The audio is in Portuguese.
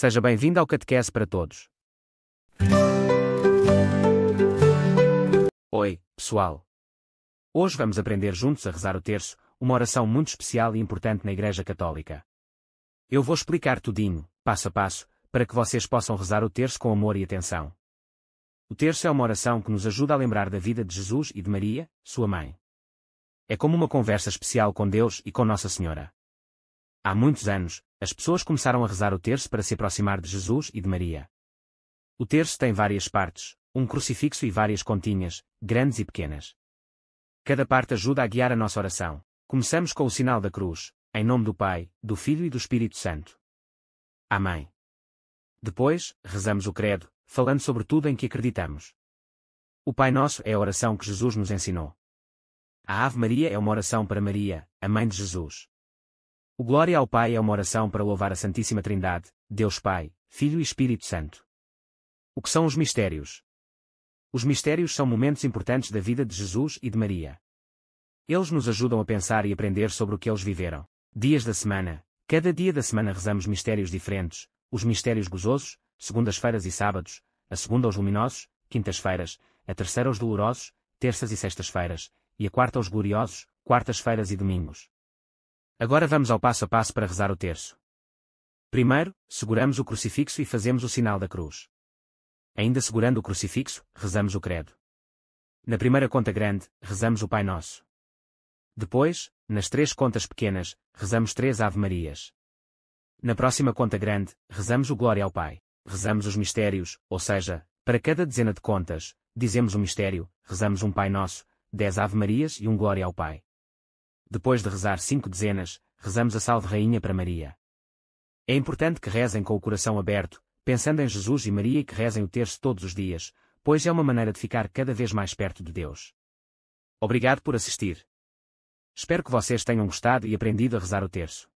Seja bem-vindo ao Catequese para Todos. Oi, pessoal. Hoje vamos aprender juntos a rezar o terço, uma oração muito especial e importante na Igreja Católica. Eu vou explicar tudinho, passo a passo, para que vocês possam rezar o terço com amor e atenção. O terço é uma oração que nos ajuda a lembrar da vida de Jesus e de Maria, sua mãe. É como uma conversa especial com Deus e com Nossa Senhora. Há muitos anos, as pessoas começaram a rezar o terço para se aproximar de Jesus e de Maria. O terço tem várias partes, um crucifixo e várias continhas, grandes e pequenas. Cada parte ajuda a guiar a nossa oração. Começamos com o sinal da cruz, em nome do Pai, do Filho e do Espírito Santo. Amém. Depois, rezamos o credo, falando sobre tudo em que acreditamos. O Pai Nosso é a oração que Jesus nos ensinou. A Ave Maria é uma oração para Maria, a mãe de Jesus. O Glória ao Pai é uma oração para louvar a Santíssima Trindade, Deus Pai, Filho e Espírito Santo. O que são os mistérios? Os mistérios são momentos importantes da vida de Jesus e de Maria. Eles nos ajudam a pensar e aprender sobre o que eles viveram. Dias da semana. Cada dia da semana rezamos mistérios diferentes, os mistérios gozosos, segundas-feiras e sábados, a segunda aos luminosos, quintas-feiras, a terceira aos dolorosos, terças e sextas-feiras, e a quarta aos gloriosos, quartas-feiras e domingos. Agora vamos ao passo a passo para rezar o terço. Primeiro, seguramos o crucifixo e fazemos o sinal da cruz. Ainda segurando o crucifixo, rezamos o credo. Na primeira conta grande, rezamos o Pai Nosso. Depois, nas três contas pequenas, rezamos três Ave-Marias. Na próxima conta grande, rezamos o Glória ao Pai. Rezamos os mistérios, ou seja, para cada dezena de contas, dizemos um mistério, rezamos um Pai Nosso, dez Ave-Marias e um Glória ao Pai depois de rezar cinco dezenas, rezamos a Salve Rainha para Maria. É importante que rezem com o coração aberto, pensando em Jesus e Maria e que rezem o terço todos os dias, pois é uma maneira de ficar cada vez mais perto de Deus. Obrigado por assistir. Espero que vocês tenham gostado e aprendido a rezar o terço.